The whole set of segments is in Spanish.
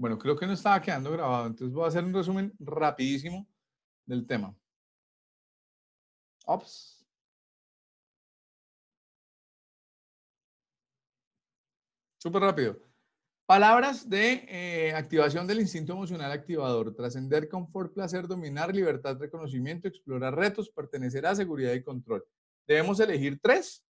Bueno, creo que no estaba quedando grabado, entonces voy a hacer un resumen rapidísimo del tema. Ops. Súper rápido. Palabras de eh, activación del instinto emocional activador. Trascender, confort, placer, dominar, libertad, reconocimiento, explorar retos, pertenecer a seguridad y control. Debemos elegir tres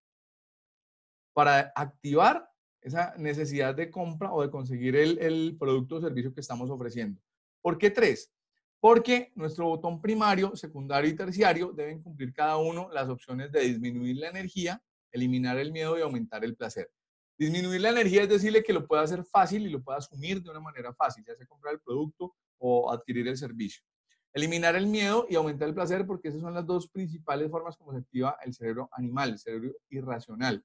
para activar esa necesidad de compra o de conseguir el, producto o servicio que estamos ofreciendo. ¿Por qué tres? Porque nuestro botón primario, secundario y terciario deben cumplir cada uno las opciones de disminuir la energía, eliminar el miedo y aumentar el placer. Disminuir la energía es decirle que lo pueda hacer fácil y lo pueda asumir de una manera fácil, ya sea comprar el producto o adquirir el servicio. Eliminar el miedo y aumentar el placer porque esas son las dos principales formas como se activa el cerebro animal, el cerebro irracional.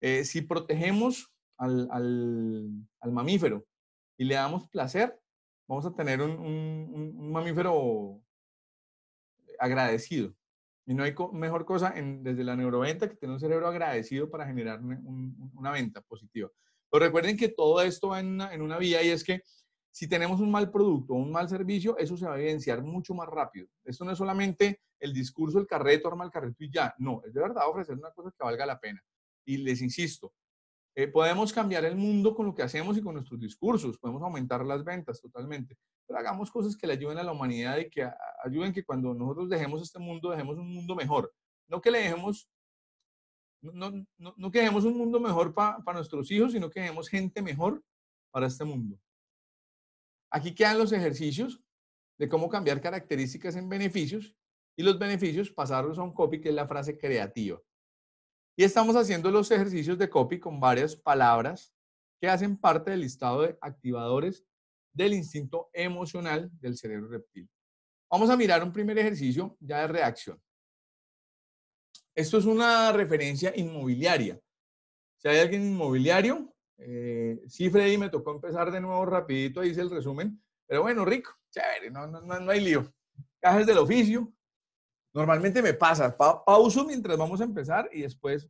Eh, si protegemos al, mamífero y le damos placer, vamos a tener un, mamífero agradecido. Y no hay mejor cosa desde la neuroventa que tener un cerebro agradecido para generar una, venta positiva. Pero recuerden que todo esto va en una, en una vía y es que si tenemos un mal producto o un mal servicio, eso se va a evidenciar mucho más rápido. Esto no es solamente el discurso, el carreto, arma el carreto y ya. No, es de verdad ofrecer una cosa que valga la pena. Y les insisto, eh, podemos cambiar el mundo con lo que hacemos y con nuestros discursos, podemos aumentar las ventas totalmente, pero hagamos cosas que le ayuden a la humanidad y que ayuden que cuando nosotros dejemos este mundo, dejemos un mundo mejor. No que le dejemos, no, que dejemos un mundo mejor para nuestros hijos, sino que dejemos gente mejor para este mundo. Aquí quedan los ejercicios de cómo cambiar características en beneficios y los beneficios pasarlos a un copy, que es la frase creativa. Y estamos haciendo los ejercicios de copy con varias palabras que hacen parte del listado de activadores del instinto emocional del cerebro reptil. Vamos a mirar un primer ejercicio ya de reacción. Esto es una referencia inmobiliaria. Si hay alguien inmobiliario, eh, sí, Freddy, me tocó empezar de nuevo rapidito, hice el resumen, pero bueno, rico, chévere, no, no, no hay lío. Cajas del oficio, Normalmente me pasa, pauso mientras vamos a empezar y después,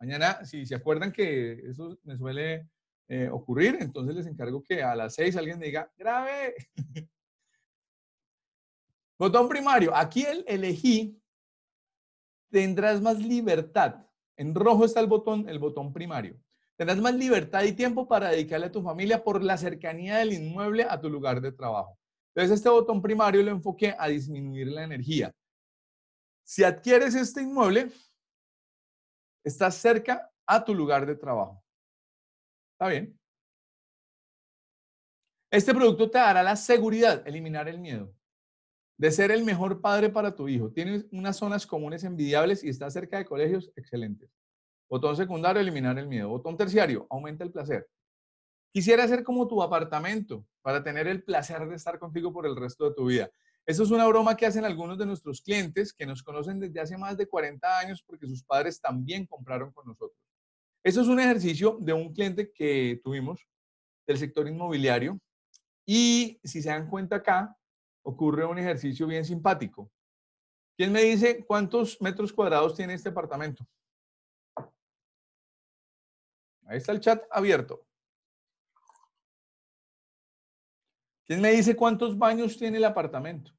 mañana, si se acuerdan que eso me suele eh, ocurrir, entonces les encargo que a las seis alguien diga, grave. Botón primario, aquí elegí, tendrás más libertad. En rojo está el botón, el botón primario. Tendrás más libertad y tiempo para dedicarle a tu familia por la cercanía del inmueble a tu lugar de trabajo. Entonces este botón primario lo enfoqué a disminuir la energía. Si adquieres este inmueble, estás cerca a tu lugar de trabajo. ¿Está bien? Este producto te dará la seguridad, eliminar el miedo, de ser el mejor padre para tu hijo. Tienes unas zonas comunes envidiables y estás cerca de colegios excelentes. Botón secundario, eliminar el miedo. Botón terciario, aumenta el placer. Quisiera ser como tu apartamento para tener el placer de estar contigo por el resto de tu vida. Eso es una broma que hacen algunos de nuestros clientes que nos conocen desde hace más de 40 años porque sus padres también compraron con nosotros. Eso es un ejercicio de un cliente que tuvimos del sector inmobiliario y si se dan cuenta acá, ocurre un ejercicio bien simpático. ¿Quién me dice cuántos metros cuadrados tiene este apartamento? Ahí está el chat abierto. ¿Quién me dice cuántos baños tiene el apartamento?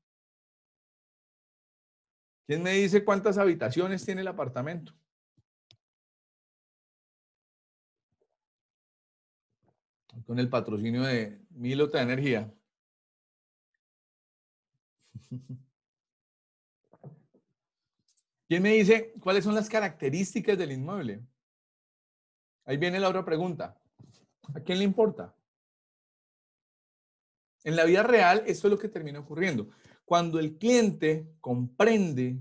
¿Quién me dice cuántas habitaciones tiene el apartamento? Con el patrocinio de Milota de Energía. ¿Quién me dice cuáles son las características del inmueble? Ahí viene la otra pregunta. ¿A quién le importa? En la vida real, eso es lo que termina ocurriendo cuando el cliente comprende,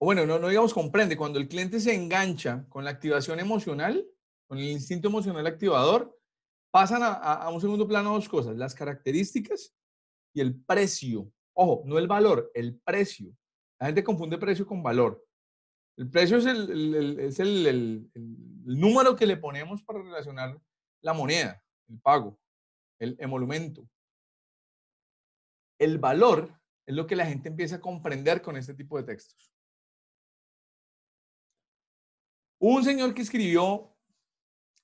o bueno, no, digamos comprende, cuando el cliente se engancha con la activación emocional, con el instinto emocional activador, pasan a, un segundo plano dos cosas, las características y el precio. Ojo, no el valor, el precio. La gente confunde precio con valor. El precio es el, número que le ponemos para relacionar la moneda, el pago, el emolumento el valor es lo que la gente empieza a comprender con este tipo de textos. Un señor que escribió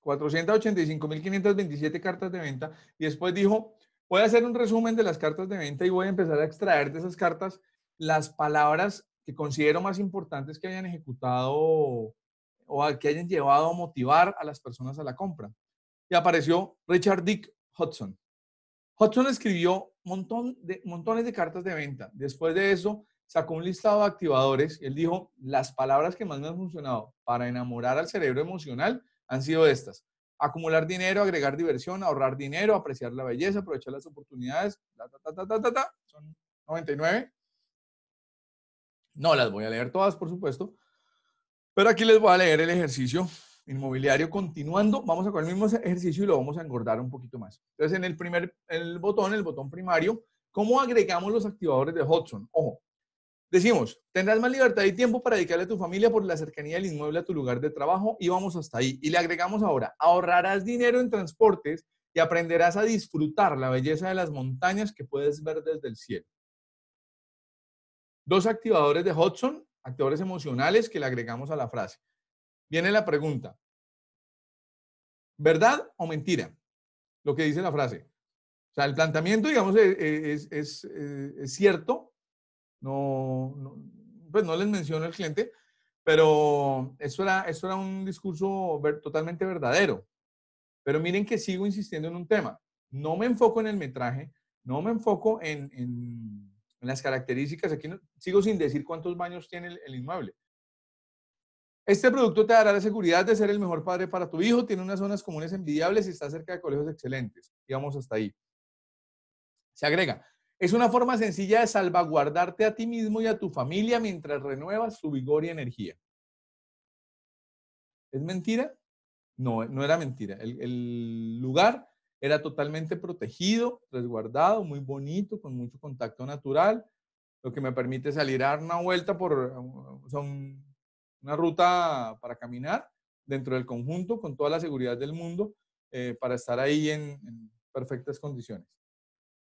485.527 cartas de venta y después dijo, voy a hacer un resumen de las cartas de venta y voy a empezar a extraer de esas cartas las palabras que considero más importantes que hayan ejecutado o que hayan llevado a motivar a las personas a la compra. Y apareció Richard Dick Hudson. Hodgson escribió montón de, montones de cartas de venta. Después de eso, sacó un listado de activadores. Él dijo, las palabras que más me han funcionado para enamorar al cerebro emocional han sido estas. Acumular dinero, agregar diversión, ahorrar dinero, apreciar la belleza, aprovechar las oportunidades. Ta, ta, ta, Son 99. No las voy a leer todas, por supuesto. Pero aquí les voy a leer el ejercicio inmobiliario continuando, vamos a con el mismo ejercicio y lo vamos a engordar un poquito más. Entonces, en el primer el botón, el botón primario, ¿cómo agregamos los activadores de Hudson? Ojo, decimos, tendrás más libertad y tiempo para dedicarle a tu familia por la cercanía del inmueble a tu lugar de trabajo y vamos hasta ahí. Y le agregamos ahora, ahorrarás dinero en transportes y aprenderás a disfrutar la belleza de las montañas que puedes ver desde el cielo. Dos activadores de Hudson, activadores emocionales que le agregamos a la frase. Viene la pregunta. ¿Verdad o mentira? Lo que dice la frase. O sea, el planteamiento, digamos, e, e, eh, es, cierto. No, no, pues no les menciono el cliente, pero eso era, eso era un discurso totalmente verdadero. Pero miren que sigo insistiendo en un tema. No me enfoco en el metraje, no me enfoco en, las características. Aquí sigo sin decir cuántos baños tiene el inmueble. Este producto te dará la seguridad de ser el mejor padre para tu hijo, tiene unas zonas comunes envidiables y está cerca de colegios excelentes. Y vamos hasta ahí. Se agrega, es una forma sencilla de salvaguardarte a ti mismo y a tu familia mientras renuevas su vigor y energía. ¿Es mentira? No, no era mentira. El, lugar era totalmente protegido, resguardado, muy bonito, con mucho contacto natural, lo que me permite salir a dar una vuelta por, son una ruta para caminar dentro del conjunto con toda la seguridad del mundo eh, para estar ahí en, perfectas condiciones.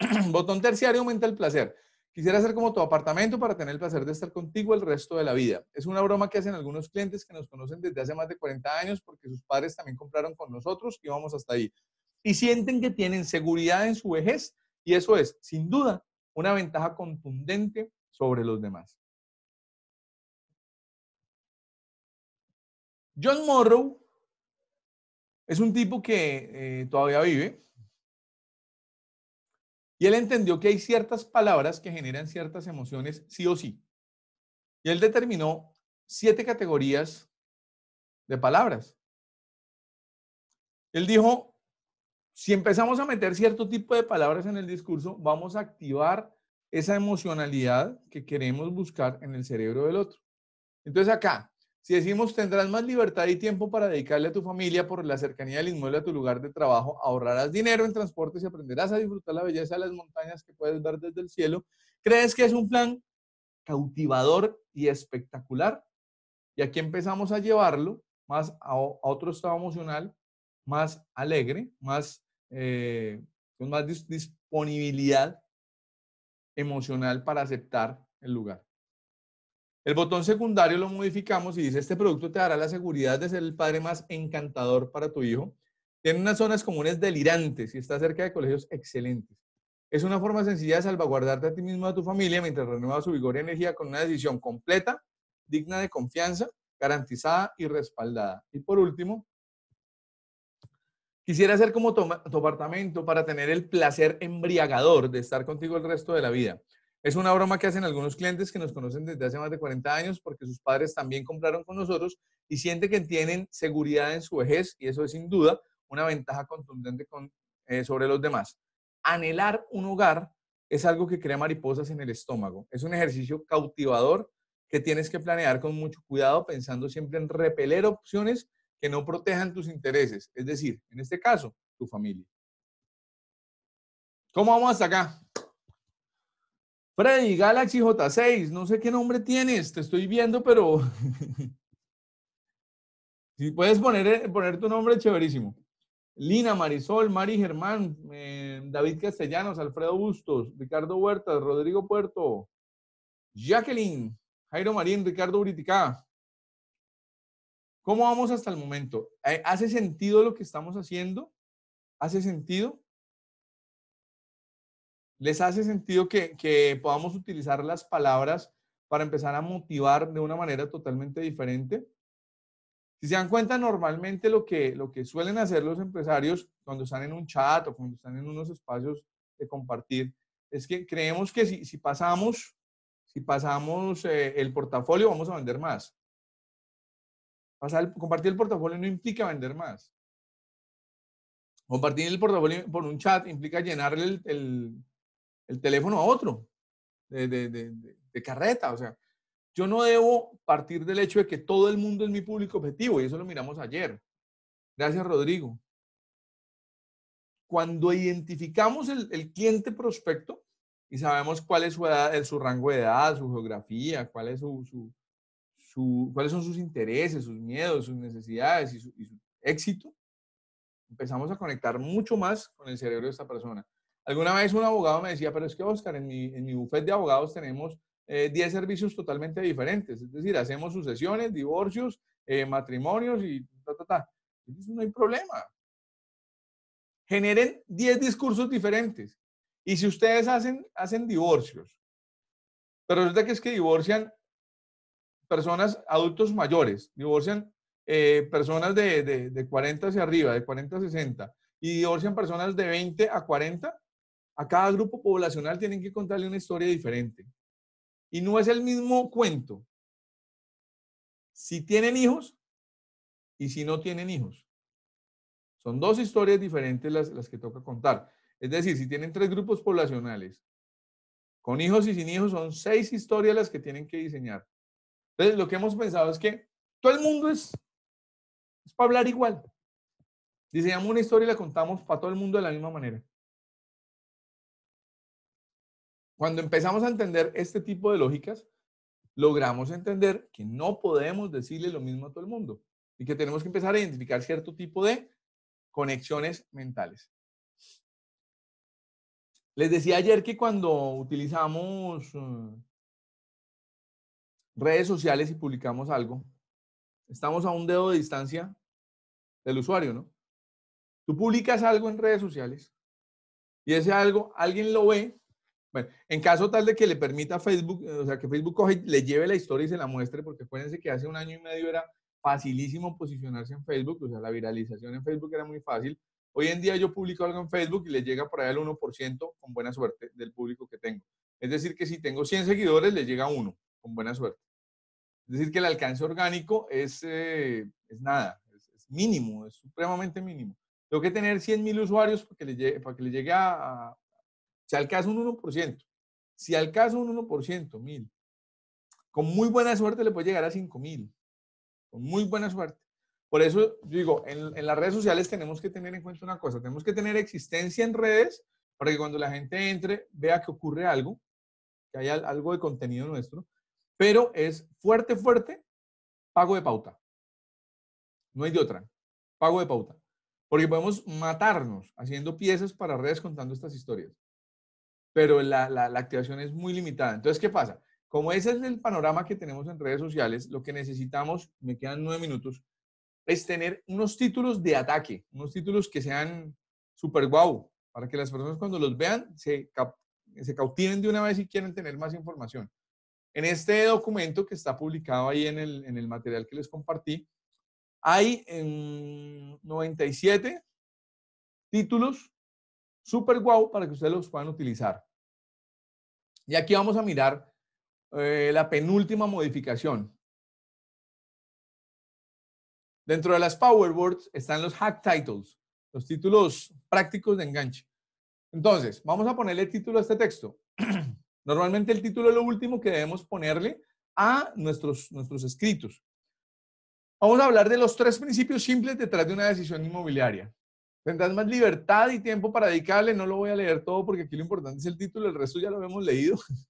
Botón terciario aumenta el placer. Quisiera ser como tu apartamento para tener el placer de estar contigo el resto de la vida. Es una broma que hacen algunos clientes que nos conocen desde hace más de 40 años porque sus padres también compraron con nosotros y vamos hasta ahí. Y sienten que tienen seguridad en su vejez y eso es, sin duda, una ventaja contundente sobre los demás. John Morrow es un tipo que eh, todavía vive y él entendió que hay ciertas palabras que generan ciertas emociones sí o sí. Y él determinó siete categorías de palabras. Él dijo, si empezamos a meter cierto tipo de palabras en el discurso, vamos a activar esa emocionalidad que queremos buscar en el cerebro del otro. Entonces acá, si decimos tendrás más libertad y tiempo para dedicarle a tu familia por la cercanía del inmueble a tu lugar de trabajo, ahorrarás dinero en transporte y aprenderás a disfrutar la belleza de las montañas que puedes ver desde el cielo, ¿crees que es un plan cautivador y espectacular? Y aquí empezamos a llevarlo más a, otro estado emocional, más alegre, más, eh, con más disponibilidad emocional para aceptar el lugar. El botón secundario lo modificamos y dice, este producto te dará la seguridad de ser el padre más encantador para tu hijo. Tiene unas zonas comunes delirantes y está cerca de colegios excelentes. Es una forma sencilla de salvaguardarte a ti mismo y a tu familia mientras renueva su vigor y energía con una decisión completa, digna de confianza, garantizada y respaldada. Y por último, quisiera ser como tu, tu apartamento para tener el placer embriagador de estar contigo el resto de la vida. Es una broma que hacen algunos clientes que nos conocen desde hace más de 40 años porque sus padres también compraron con nosotros y siente que tienen seguridad en su vejez y eso es sin duda una ventaja contundente con, eh, sobre los demás. Anhelar un hogar es algo que crea mariposas en el estómago. Es un ejercicio cautivador que tienes que planear con mucho cuidado pensando siempre en repeler opciones que no protejan tus intereses, es decir, en este caso, tu familia. ¿Cómo vamos hasta acá? Freddy, Galaxy J6, no sé qué nombre tienes, te estoy viendo, pero si puedes poner, eh, poner tu nombre, chéverísimo. Lina, Marisol, Mari Germán, eh, David Castellanos, Alfredo Bustos, Ricardo Huertas, Rodrigo Puerto, Jacqueline, Jairo Marín, Ricardo Uritica. ¿Cómo vamos hasta el momento? Eh, ¿Hace sentido lo que estamos haciendo? ¿Hace sentido? ¿Les hace sentido que, podamos utilizar las palabras para empezar a motivar de una manera totalmente diferente? Si se dan cuenta, normalmente lo que, lo que suelen hacer los empresarios cuando están en un chat o cuando están en unos espacios de compartir es que creemos que si, pasamos, si pasamos eh, el portafolio vamos a vender más. Pasar compartir el portafolio no implica vender más. Compartir el portafolio por un chat implica llenar el, el teléfono a otro, de, carreta. O sea, yo no debo partir del hecho de que todo el mundo es mi público objetivo, y eso lo miramos ayer. Gracias, Rodrigo. Cuando identificamos el, cliente prospecto y sabemos cuál es su, edad, eh, su rango de edad, su geografía, cuál es cuáles son sus intereses, sus miedos, sus necesidades y su, y su éxito, empezamos a conectar mucho más con el cerebro de esta persona. Alguna vez un abogado me decía, pero es que Oscar, en mi, en mi bufet de abogados tenemos 10 eh, servicios totalmente diferentes. Es decir, hacemos sucesiones, divorcios, eh, matrimonios y no hay problema. Generen 10 discursos diferentes. Y si ustedes hacen, hacen divorcios, pero resulta que es que divorcian personas, adultos mayores, divorcian eh, personas de, de, de 40 hacia arriba, de 40 a 60, y divorcian personas de 20 a 40, a cada grupo poblacional tienen que contarle una historia diferente. Y no es el mismo cuento. Si tienen hijos y si no tienen hijos. Son dos historias diferentes las, que toca contar. Es decir, si tienen tres grupos poblacionales, con hijos y sin hijos, son seis historias las que tienen que diseñar. Entonces, lo que hemos pensado es que todo el mundo es, es para hablar igual. Diseñamos una historia y la contamos para todo el mundo de la misma manera. Cuando empezamos a entender este tipo de lógicas, logramos entender que no podemos decirle lo mismo a todo el mundo y que tenemos que empezar a identificar cierto tipo de conexiones mentales. Les decía ayer que cuando utilizamos eh, redes sociales y publicamos algo, estamos a un dedo de distancia del usuario, ¿no? Tú publicas algo en redes sociales y ese algo, alguien lo ve bueno, en caso tal de que le permita Facebook, eh, o sea, que Facebook coge, le lleve la historia y se la muestre, porque acuérdense que hace un año y medio era facilísimo posicionarse en Facebook, o sea, la viralización en Facebook era muy fácil. Hoy en día yo publico algo en Facebook y le llega por ahí el 1% con buena suerte del público que tengo. Es decir, que si tengo 100 seguidores, le llega uno con buena suerte. Es decir, que el alcance orgánico es, eh, es nada, es, mínimo, es supremamente mínimo. Tengo que tener 100.000 usuarios para que le llegue, para que le llegue a si alcanza un 1%. Si alcanza un 1%, mil, con muy buena suerte le puede llegar a 5 mil. Con muy buena suerte. Por eso digo, en, en, las redes sociales tenemos que tener en cuenta una cosa, tenemos que tener existencia en redes para que cuando la gente entre vea que ocurre algo, que haya algo de contenido nuestro, pero es fuerte, fuerte, pago de pauta. No hay de otra, pago de pauta. Porque podemos matarnos haciendo piezas para redes contando estas historias pero la, la, activación es muy limitada. Entonces, ¿qué pasa? Como ese es el panorama que tenemos en redes sociales, lo que necesitamos, me quedan nueve minutos, es tener unos títulos de ataque, unos títulos que sean súper guau, para que las personas cuando los vean se, se cautiven de una vez y quieran tener más información. En este documento que está publicado ahí en el, en el material que les compartí, hay en 97 títulos súper guau para que ustedes los puedan utilizar. Y aquí vamos a mirar eh, la penúltima modificación. Dentro de las Words están los hack titles, los títulos prácticos de enganche. Entonces, vamos a ponerle título a este texto. Normalmente el título es lo último que debemos ponerle a nuestros, nuestros escritos. Vamos a hablar de los tres principios simples detrás de una decisión inmobiliaria. Tendrás más libertad y tiempo para dedicarle. No lo voy a leer todo porque aquí lo importante es el título, el resto ya lo hemos leído.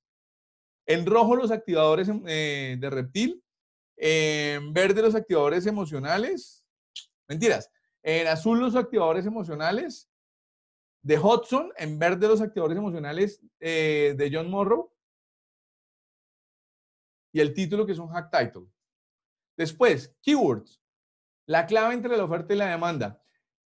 En rojo los activadores em, eh, de reptil. En verde los activadores emocionales. Mentiras. En azul los activadores emocionales de Hudson. En verde los activadores emocionales eh, de John Morrow. Y el título que es un hack title. Después, keywords. La clave entre la oferta y la demanda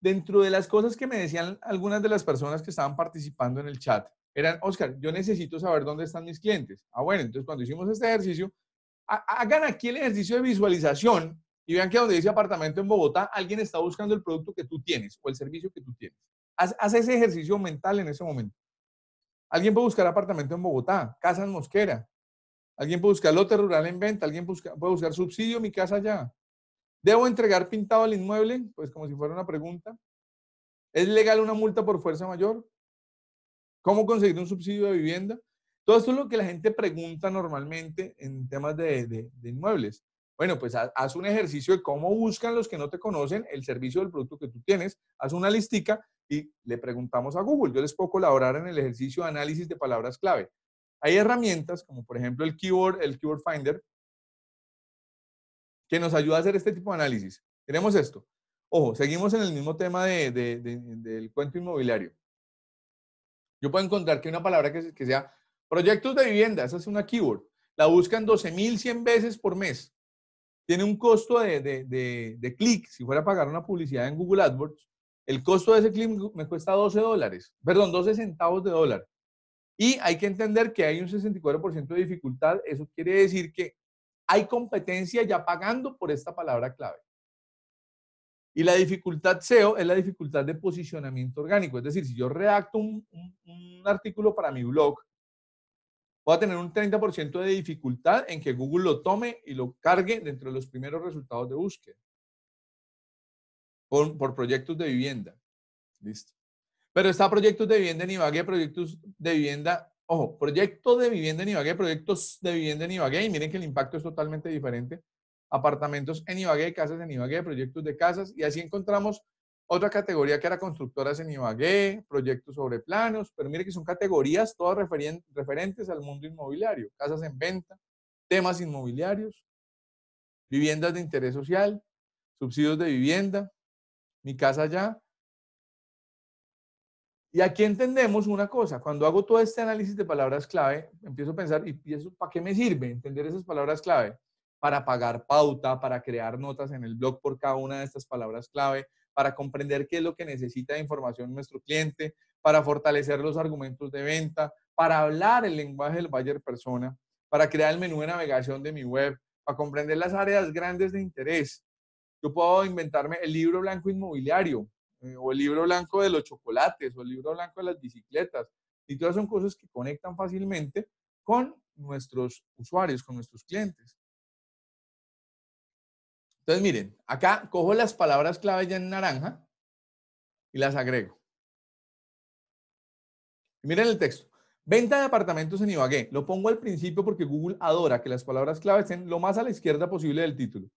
dentro de las cosas que me decían algunas de las personas que estaban participando en el chat, eran, Oscar, yo necesito saber dónde están mis clientes. Ah, bueno, entonces cuando hicimos este ejercicio, hagan aquí el ejercicio de visualización y vean que donde dice apartamento en Bogotá, alguien está buscando el producto que tú tienes o el servicio que tú tienes. Haz, ese ejercicio mental en ese momento. Alguien puede buscar apartamento en Bogotá, casa en Mosquera. Alguien puede buscar lote rural en venta. Alguien puede buscar subsidio, mi casa allá. ¿Debo entregar pintado el inmueble? Pues como si fuera una pregunta. ¿Es legal una multa por fuerza mayor? ¿Cómo conseguir un subsidio de vivienda? Todo esto es lo que la gente pregunta normalmente en temas de, inmuebles. Bueno, pues haz un ejercicio de cómo buscan los que no te conocen el servicio del producto que tú tienes. Haz una listica y le preguntamos a Google. Yo les puedo colaborar en el ejercicio de análisis de palabras clave. Hay herramientas como por ejemplo el Keyword, el Keyword Finder, que nos ayuda a hacer este tipo de análisis. Tenemos esto. Ojo, seguimos en el mismo tema de, del cuento inmobiliario. Yo puedo encontrar que una palabra que, que sea proyectos de vivienda, esa es una keyword, la buscan 12.100 veces por mes. Tiene un costo de, clic, si fuera a pagar una publicidad en Google AdWords, el costo de ese clic me cuesta 12 dólares, perdón, 12 centavos de dólar. Y hay que entender que hay un 64% de dificultad, eso quiere decir que hay competencia ya pagando por esta palabra clave. Y la dificultad SEO es la dificultad de posicionamiento orgánico. Es decir, si yo redacto un, artículo para mi blog, voy a tener un 30% de dificultad en que Google lo tome y lo cargue dentro de los primeros resultados de búsqueda. Por, por proyectos de vivienda. Listo. Pero está proyectos de vivienda en Ibagué, proyectos de vivienda Ojo, proyecto de vivienda en Ibagué, proyectos de vivienda en Ibagué, y miren que el impacto es totalmente diferente. Apartamentos en Ibagué, casas en Ibagué, proyectos de casas, y así encontramos otra categoría que era constructoras en Ibagué, proyectos sobre planos, pero miren que son categorías todas referentes al mundo inmobiliario, casas en venta, temas inmobiliarios, viviendas de interés social, subsidios de vivienda, mi casa ya, y aquí entendemos una cosa, cuando hago todo este análisis de palabras clave, empiezo a pensar, ¿y para qué me sirve entender esas palabras clave? Para pagar pauta, para crear notas en el blog por cada una de estas palabras clave, para comprender qué es lo que necesita de información nuestro cliente, para fortalecer los argumentos de venta, para hablar el lenguaje del buyer persona, para crear el menú de navegación de mi web, para comprender las áreas grandes de interés. Yo puedo inventarme el libro blanco inmobiliario, eh, o el libro blanco de los chocolates, o el libro blanco de las bicicletas. Y todas son cosas que conectan fácilmente con nuestros usuarios, con nuestros clientes. Entonces, miren, acá cojo las palabras clave ya en naranja y las agrego. miren el texto. Venta de apartamentos en Ibagué. Lo pongo al principio porque Google adora que las palabras clave estén lo más a la izquierda posible del título.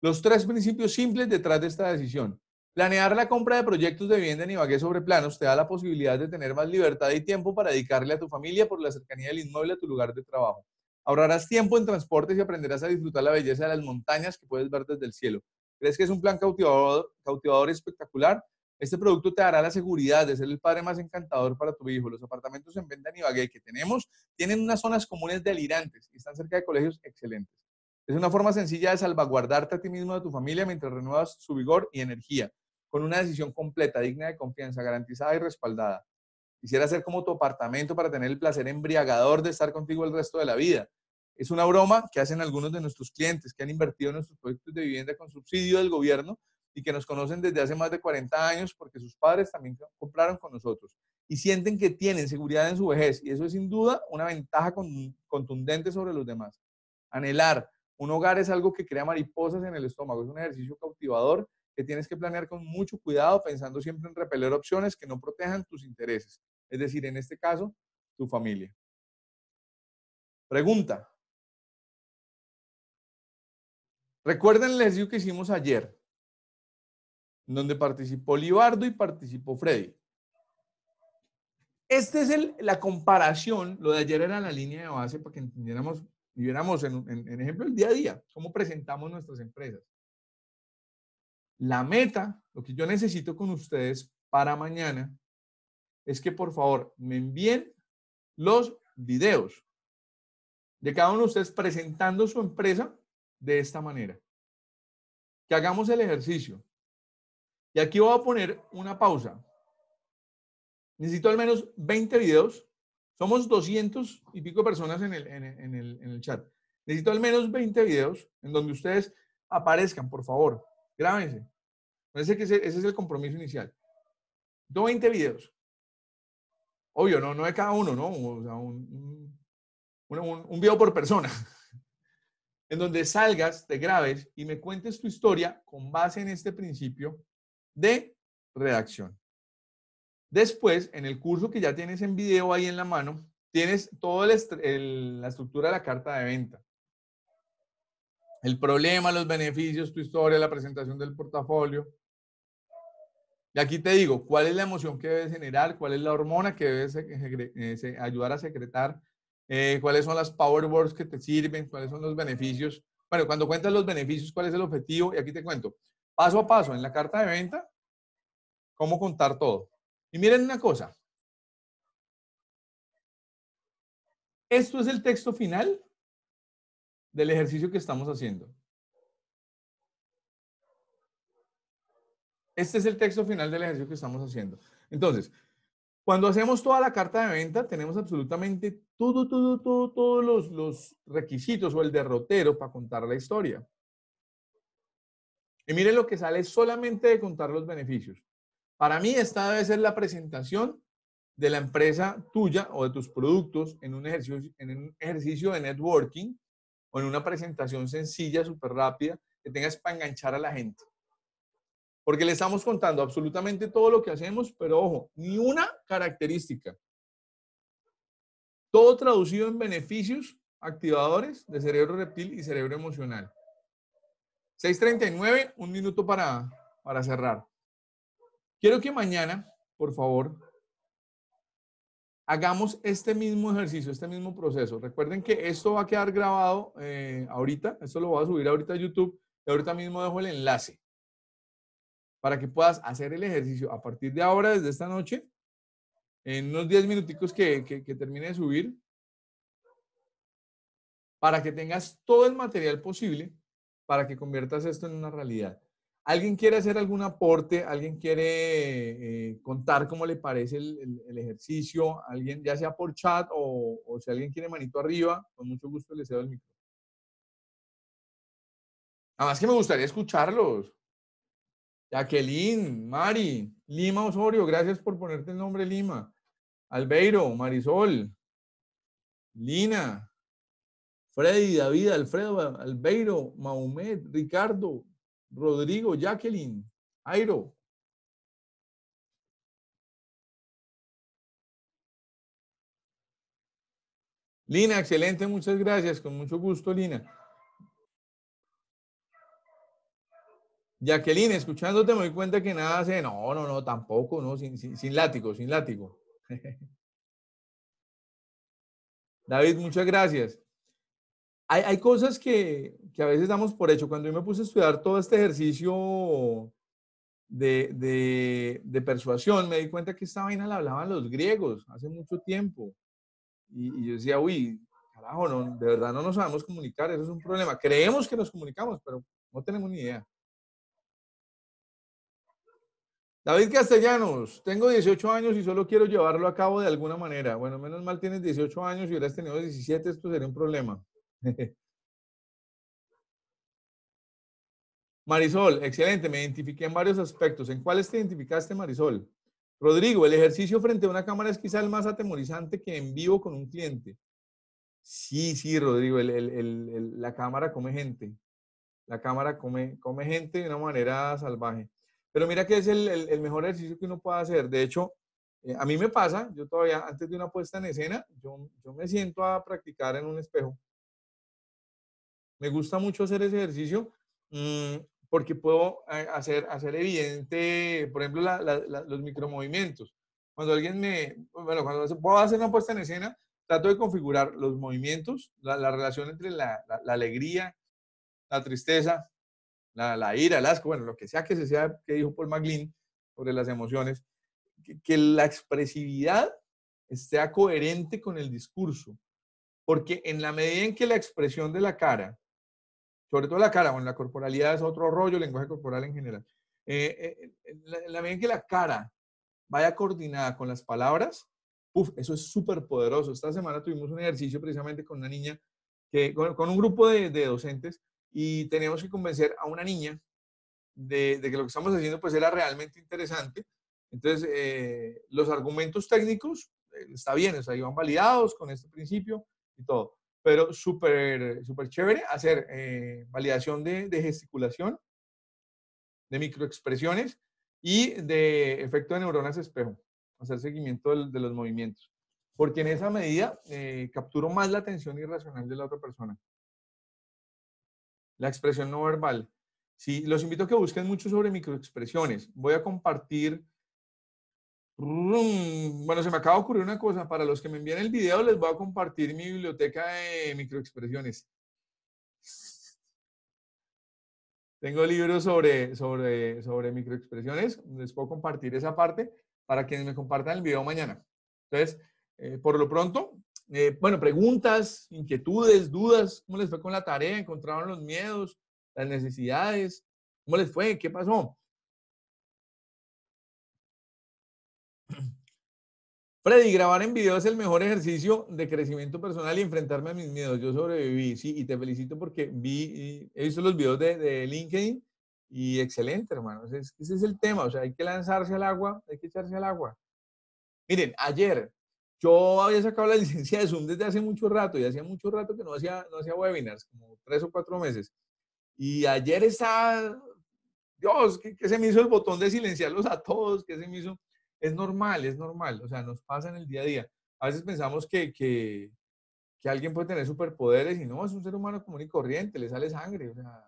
Los tres principios simples detrás de esta decisión. Planear la compra de proyectos de vivienda en Ibagué sobre planos te da la posibilidad de tener más libertad y tiempo para dedicarle a tu familia por la cercanía del inmueble a tu lugar de trabajo. Ahorrarás tiempo en transportes y aprenderás a disfrutar la belleza de las montañas que puedes ver desde el cielo. ¿Crees que es un plan cautivador, cautivador espectacular? Este producto te dará la seguridad de ser el padre más encantador para tu hijo. Los apartamentos en venta en Ibagué que tenemos tienen unas zonas comunes delirantes y están cerca de colegios excelentes. Es una forma sencilla de salvaguardarte a ti mismo y a tu familia mientras renuevas su vigor y energía con una decisión completa, digna de confianza, garantizada y respaldada. Quisiera ser como tu apartamento para tener el placer embriagador de estar contigo el resto de la vida. Es una broma que hacen algunos de nuestros clientes que han invertido en nuestros proyectos de vivienda con subsidio del gobierno y que nos conocen desde hace más de 40 años porque sus padres también compraron con nosotros y sienten que tienen seguridad en su vejez y eso es sin duda una ventaja contundente sobre los demás. Anhelar un hogar es algo que crea mariposas en el estómago, es un ejercicio cautivador que tienes que planear con mucho cuidado, pensando siempre en repeler opciones que no protejan tus intereses, es decir, en este caso, tu familia. Pregunta. Recuerden el ejercicio que hicimos ayer, donde participó Libardo y participó Freddy. Esta es la comparación, lo de ayer era la línea de base para que entendiéramos, viviéramos en ejemplo el día a día, cómo presentamos nuestras empresas. La meta, lo que yo necesito con ustedes para mañana, es que por favor me envíen los videos de cada uno de ustedes presentando su empresa de esta manera. Que hagamos el ejercicio. Y aquí voy a poner una pausa. Necesito al menos 20 videos. Somos 200 y pico personas en el, en el, en el, chat. Necesito al menos 20 videos en donde ustedes aparezcan, por favor. Grábense. Parece que ese, es el compromiso inicial. 20 videos. Obvio, no, no de cada uno, ¿no? O sea, un, un video por persona. en donde salgas, te grabes y me cuentes tu historia con base en este principio de redacción. Después, en el curso que ya tienes en video ahí en la mano, tienes toda la estructura de la carta de venta el problema, los beneficios, tu historia, la presentación del portafolio. Y aquí te digo, ¿cuál es la emoción que debes generar? ¿Cuál es la hormona que debes eh, ayudar a secretar? Eh, ¿Cuáles son las power words que te sirven? ¿Cuáles son los beneficios? Bueno, cuando cuentas los beneficios, ¿cuál es el objetivo? Y aquí te cuento, paso a paso, en la carta de venta, cómo contar todo. Y miren una cosa. Esto es el texto final del ejercicio que estamos haciendo. Este es el texto final del ejercicio que estamos haciendo. Entonces, cuando hacemos toda la carta de venta, tenemos absolutamente todos los, requisitos o el derrotero para contar la historia. Y miren lo que sale solamente de contar los beneficios. Para mí, esta debe ser la presentación de la empresa tuya o de tus productos en un ejercicio, en un ejercicio de networking o en una presentación sencilla, súper rápida, que tengas para enganchar a la gente. Porque le estamos contando absolutamente todo lo que hacemos, pero ojo, ni una característica. Todo traducido en beneficios activadores de cerebro reptil y cerebro emocional. 6.39, un minuto para, para cerrar. Quiero que mañana, por favor, hagamos este mismo ejercicio, este mismo proceso. Recuerden que esto va a quedar grabado eh, ahorita, esto lo voy a subir ahorita a YouTube y ahorita mismo dejo el enlace para que puedas hacer el ejercicio a partir de ahora, desde esta noche, en unos 10 minuticos que, que termine de subir, para que tengas todo el material posible para que conviertas esto en una realidad. ¿Alguien quiere hacer algún aporte? ¿Alguien quiere eh, contar cómo le parece el, ejercicio? ¿Alguien, ya sea por chat o, si alguien quiere manito arriba, con mucho gusto le cedo el micrófono. Además que me gustaría escucharlos. Jacqueline, Mari, Lima Osorio, gracias por ponerte el nombre Lima. Albeiro, Marisol, Lina, Freddy, David, Alfredo, Albeiro, Mahomet, Ricardo, Rodrigo, Jacqueline, Airo. Lina, excelente, muchas gracias, con mucho gusto, Lina. Jacqueline, escuchándote me doy cuenta que nada hace, no, no, no, tampoco, no, sin, sin, sin látigo, sin látigo. David, muchas gracias hay, cosas que, que, a veces damos por hecho. Cuando yo me puse a estudiar todo este ejercicio de, de, persuasión, me di cuenta que esta vaina la hablaban los griegos hace mucho tiempo. Y, yo decía, uy, carajo, de verdad no nos sabemos comunicar, eso es un problema. Creemos que nos comunicamos, pero no tenemos ni idea. David Castellanos, tengo 18 años y solo quiero llevarlo a cabo de alguna manera. Bueno, menos mal tienes 18 años y hubieras tenido 17, esto sería un problema. Marisol, excelente, me identifiqué en varios aspectos. ¿En cuáles te identificaste, Marisol? Rodrigo, el ejercicio frente a una cámara es quizá el más atemorizante que en vivo con un cliente. Sí, sí, Rodrigo, la cámara come gente. La cámara come, come gente de una manera salvaje. Pero mira que es el, mejor ejercicio que uno puede hacer. De hecho, eh, a mí me pasa, yo todavía antes de una puesta en escena, yo, yo me siento a practicar en un espejo me gusta mucho hacer ese ejercicio mm, porque puedo eh, hacer, hacer evidente, por ejemplo, los micromovimientos. Cuando alguien me, bueno, cuando puedo hacer una puesta en escena, trato de configurar los movimientos, la, relación entre la, alegría, la tristeza, la, ira, el asco, bueno, lo que sea que se sea que dijo Paul McLean sobre las emociones, que, que la expresividad esté coherente con el discurso. Porque en la medida en que la expresión de la cara sobre todo la cara, bueno, la corporalidad es otro rollo, el lenguaje corporal en general. Eh, eh, la, en que la cara vaya coordinada con las palabras, uf, eso es súper poderoso. Esta semana tuvimos un ejercicio precisamente con una niña, que, con, un grupo de, docentes, y teníamos que convencer a una niña de, que lo que estamos haciendo pues era realmente interesante. Entonces, eh, los argumentos técnicos, está bien, o sea, iban validados con este principio y todo pero súper super chévere hacer eh, validación de, gesticulación, de microexpresiones y de efecto de neuronas espejo, hacer seguimiento de, los movimientos, porque en esa medida eh, capturo más la atención irracional de la otra persona. La expresión no verbal. Sí, los invito a que busquen mucho sobre microexpresiones. Voy a compartir bueno, se me acaba de ocurrir una cosa. Para los que me envíen el video, les voy a compartir mi biblioteca de microexpresiones. Tengo libros sobre, sobre, sobre microexpresiones. Les puedo compartir esa parte para quienes me compartan el video mañana. Entonces, eh, por lo pronto, eh, bueno, preguntas, inquietudes, dudas. ¿Cómo les fue con la tarea? ¿Encontraron los miedos, las necesidades? ¿Cómo les fue? ¿Qué pasó? Freddy, grabar en video es el mejor ejercicio de crecimiento personal y enfrentarme a mis miedos. Yo sobreviví, sí, y te felicito porque vi, he visto los videos de, LinkedIn y excelente, hermano. Ese es, el tema, o sea, hay que lanzarse al agua, hay que echarse al agua. Miren, ayer yo había sacado la licencia de Zoom desde hace mucho rato y hacía mucho rato que no hacía, no hacía webinars, como tres o cuatro meses. Y ayer estaba, Dios, qué que se me hizo el botón de silenciarlos a todos, que se me hizo es normal, es normal, o sea, nos pasa en el día a día. A veces pensamos que, alguien puede tener superpoderes y no, es un ser humano común y corriente, le sale sangre, o sea,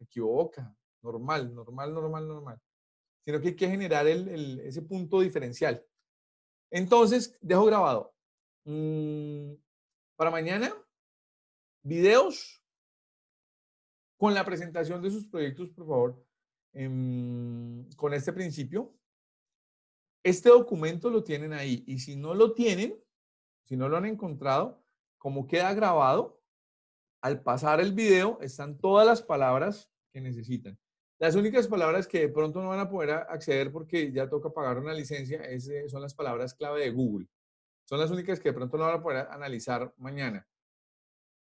equivoca, normal, normal, normal, normal. Sino que hay que generar ese punto diferencial. Entonces, dejo grabado. Mm, para mañana, videos con la presentación de sus proyectos, por favor, em, con este principio, este documento lo tienen ahí y si no lo tienen, si no lo han encontrado, como queda grabado, al pasar el video están todas las palabras que necesitan. Las únicas palabras que de pronto no van a poder acceder porque ya toca pagar una licencia eh, son las palabras clave de Google. Son las únicas que de pronto no van a poder analizar mañana.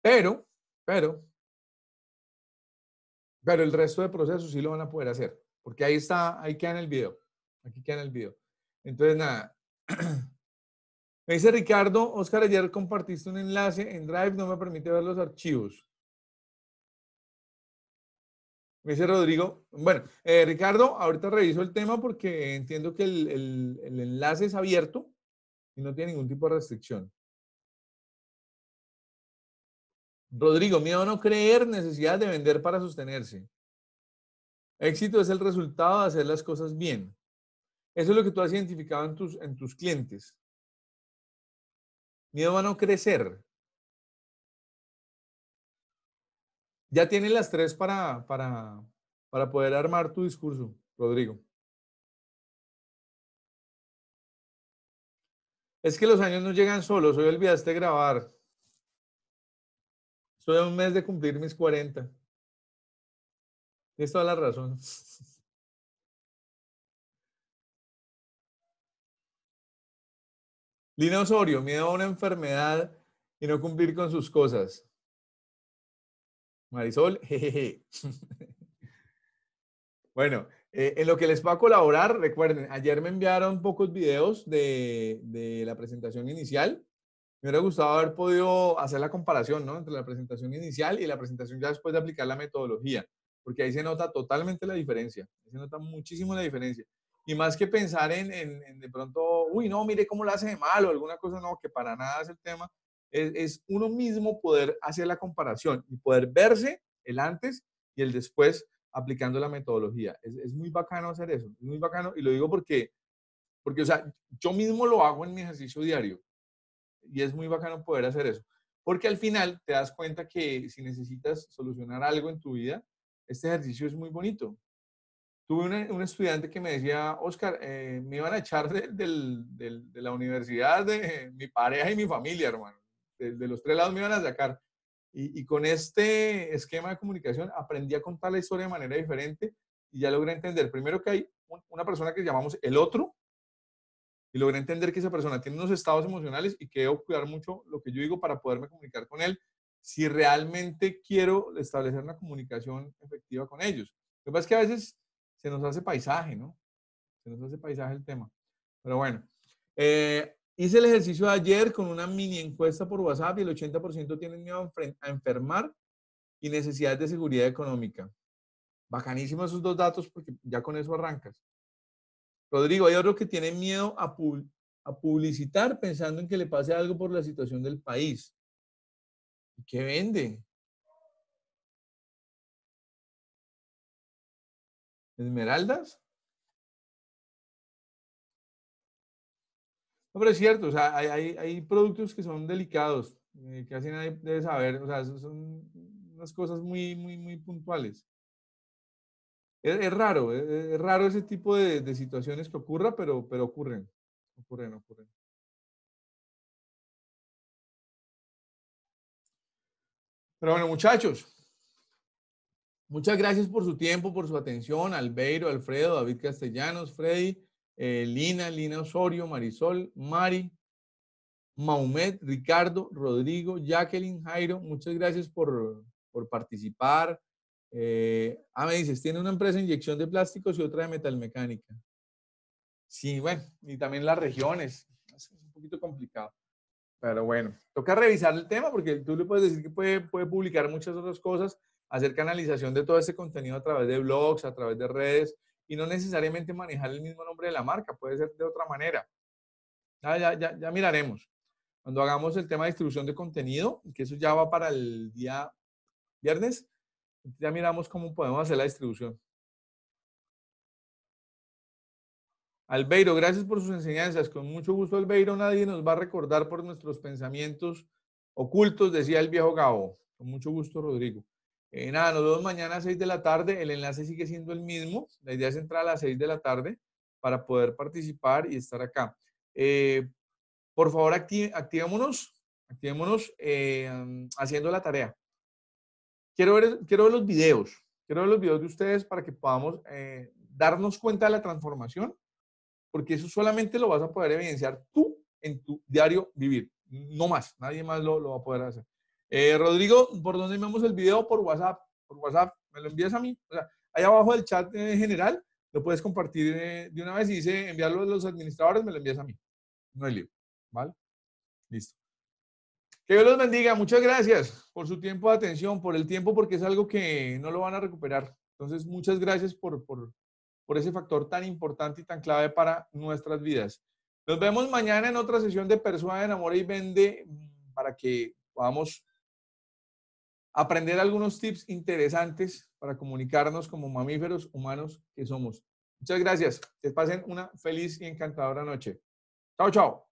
Pero, pero, pero el resto de procesos sí lo van a poder hacer, porque ahí está, ahí queda en el video. Aquí queda en el video. Entonces, nada. Me dice Ricardo, Oscar, ayer compartiste un enlace en Drive, no me permite ver los archivos. Me dice Rodrigo, bueno, eh, Ricardo, ahorita reviso el tema porque entiendo que el, el enlace es abierto y no tiene ningún tipo de restricción. Rodrigo, miedo a no creer, necesidad de vender para sostenerse. Éxito es el resultado de hacer las cosas bien. Eso es lo que tú has identificado en tus, en tus clientes. Miedo a no crecer. Ya tienes las tres para, para, para poder armar tu discurso, Rodrigo. Es que los años no llegan solos. Hoy olvidaste grabar. soy un mes de cumplir mis 40. Tienes toda la razón. Lina Osorio, miedo a una enfermedad y no cumplir con sus cosas. Marisol, jejeje. bueno, eh, en lo que les va a colaborar, recuerden, ayer me enviaron pocos videos de, la presentación inicial. Me hubiera gustado haber podido hacer la comparación ¿no? entre la presentación inicial y la presentación ya después de aplicar la metodología, porque ahí se nota totalmente la diferencia, se nota muchísimo la diferencia y más que pensar en, de pronto, uy, no, mire cómo lo hace de mal alguna cosa, no, que para nada es el tema, es, uno mismo poder hacer la comparación y poder verse el antes y el después aplicando la metodología. Es, muy bacano hacer eso, es muy bacano y lo digo porque, porque, o sea, yo mismo lo hago en mi ejercicio diario y es muy bacano poder hacer eso, porque al final te das cuenta que si necesitas solucionar algo en tu vida, este ejercicio es muy bonito, Tuve un, estudiante que me decía, Oscar, eh, me iban a echar de, la universidad, de mi pareja y mi familia, hermano. De, los tres lados me iban a sacar. Y, y con este esquema de comunicación aprendí a contar la historia de manera diferente y ya logré entender, primero que hay una persona que llamamos el otro, y logré entender que esa persona tiene unos estados emocionales y que debo cuidar mucho lo que yo digo para poderme comunicar con él si realmente quiero establecer una comunicación efectiva con ellos. Lo que pasa es que a veces nos hace paisaje, ¿no? Se nos hace paisaje el tema. Pero bueno, eh, hice el ejercicio de ayer con una mini encuesta por WhatsApp y el 80% tienen miedo a enfermar y necesidades de seguridad económica. Bacanísimo esos dos datos porque ya con eso arrancas. Rodrigo, hay otro que tiene miedo a, a publicitar pensando en que le pase algo por la situación del país. qué vende? esmeraldas. No, pero es cierto, o sea, hay, productos que son delicados, eh, que casi nadie debe saber, o sea, son unas cosas muy, muy, muy puntuales. Es, raro, e, e, es, raro ese tipo de, de, situaciones que ocurra, pero, pero ocurren, ocurren, ocurren. Pero bueno, muchachos, Muchas gracias por su tiempo, por su atención. Albeiro, Alfredo, David Castellanos, Freddy, eh, Lina, Lina Osorio, Marisol, Mari, Maumet, Ricardo, Rodrigo, Jacqueline, Jairo. Muchas gracias por, participar. Eh, ah, me dices, tiene una empresa de inyección de plásticos y otra de metalmecánica. Sí, bueno, y también las regiones. Es un poquito complicado. Pero bueno, toca revisar el tema porque tú le puedes decir que puede, puede publicar muchas otras cosas hacer canalización de todo ese contenido a través de blogs, a través de redes y no necesariamente manejar el mismo nombre de la marca, puede ser de otra manera. Ya, miraremos. Cuando hagamos el tema de distribución de contenido, que eso ya va para el día viernes, ya miramos cómo podemos hacer la distribución. Albeiro, gracias por sus enseñanzas. Con mucho gusto, Albeiro. Nadie nos va a recordar por nuestros pensamientos ocultos, decía el viejo Gabo. Con mucho gusto, Rodrigo. Eh, nada, nos vemos mañana a 6 de la tarde. El enlace sigue siendo el mismo. La idea es entrar a las 6 de la tarde para poder participar y estar acá. Eh, por favor, activémonos, activémonos eh, mm, haciendo la tarea. Quiero ver, quiero ver los videos. Quiero ver los videos de ustedes para que podamos darnos cuenta de la transformación, porque eso solamente lo vas a poder evidenciar tú en tu diario vivir. No más, nadie más lo va a poder hacer. Eh, Rodrigo, ¿por dónde enviamos el video? Por WhatsApp. Por WhatsApp, me lo envías a mí. O sea, ahí abajo del chat en eh, general, lo puedes compartir eh, de una vez y dice enviarlo a los administradores, me lo envías a mí. No hay lío. ¿Vale? Listo. Que Dios los bendiga. Muchas gracias por su tiempo de atención, por el tiempo, porque es algo que no lo van a recuperar. Entonces, muchas gracias por, ese factor tan importante y tan clave para nuestras vidas. Nos vemos mañana en otra sesión de Persuade, Enamora y Vende mm, para que podamos aprender algunos tips interesantes para comunicarnos como mamíferos humanos que somos. Muchas gracias. Que pasen una feliz y encantadora noche. Chao, chao.